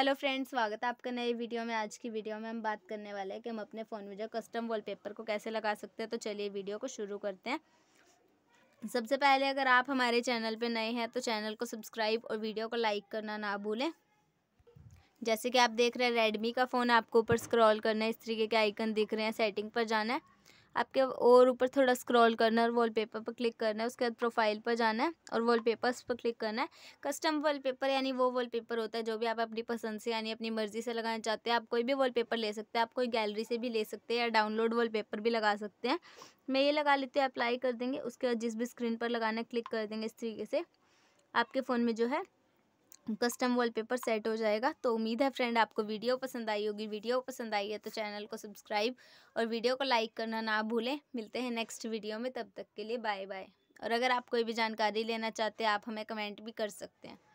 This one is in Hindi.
हेलो फ्रेंड्स स्वागत है आपका नए वीडियो में आज की वीडियो में हम बात करने वाले हैं कि हम अपने फ़ोन में जो कस्टम वॉलपेपर को कैसे लगा सकते हैं तो चलिए वीडियो को शुरू करते हैं सबसे पहले अगर आप हमारे चैनल पर नए हैं तो चैनल को सब्सक्राइब और वीडियो को लाइक करना ना भूलें जैसे कि आप देख रहे हैं रेडमी का फ़ोन आपको ऊपर स्क्रॉल करना है इस तरीके के आइकन दिख रहे हैं सेटिंग पर जाना है आपके और ऊपर थोड़ा स्क्रॉल करना है और वॉलपेपर पर क्लिक करना है उसके बाद प्रोफाइल पर जाना है और वॉलपेपर्स पर क्लिक करना है कस्टम वॉलपेपर यानी वो वॉलपेपर होता है जो भी आप अपनी पसंद से यानी अपनी मर्ज़ी से लगाना चाहते हैं आप कोई भी वॉलपेपर ले सकते हैं आप कोई गैलरी से भी ले सकते हैं या डाउनलोड पेपर भी लगा सकते हैं मैं ये लगा लेते हैं अप्लाई कर देंगे उसके बाद जिस भी स्क्रीन पर लगाना है क्लिक कर देंगे इस तरीके से आपके फ़ोन में जो है कस्टम वॉलपेपर सेट हो जाएगा तो उम्मीद है फ्रेंड आपको वीडियो पसंद आई होगी वीडियो पसंद आई है तो चैनल को सब्सक्राइब और वीडियो को लाइक करना ना भूलें मिलते हैं नेक्स्ट वीडियो में तब तक के लिए बाय बाय और अगर आप कोई भी जानकारी लेना चाहते हैं आप हमें कमेंट भी कर सकते हैं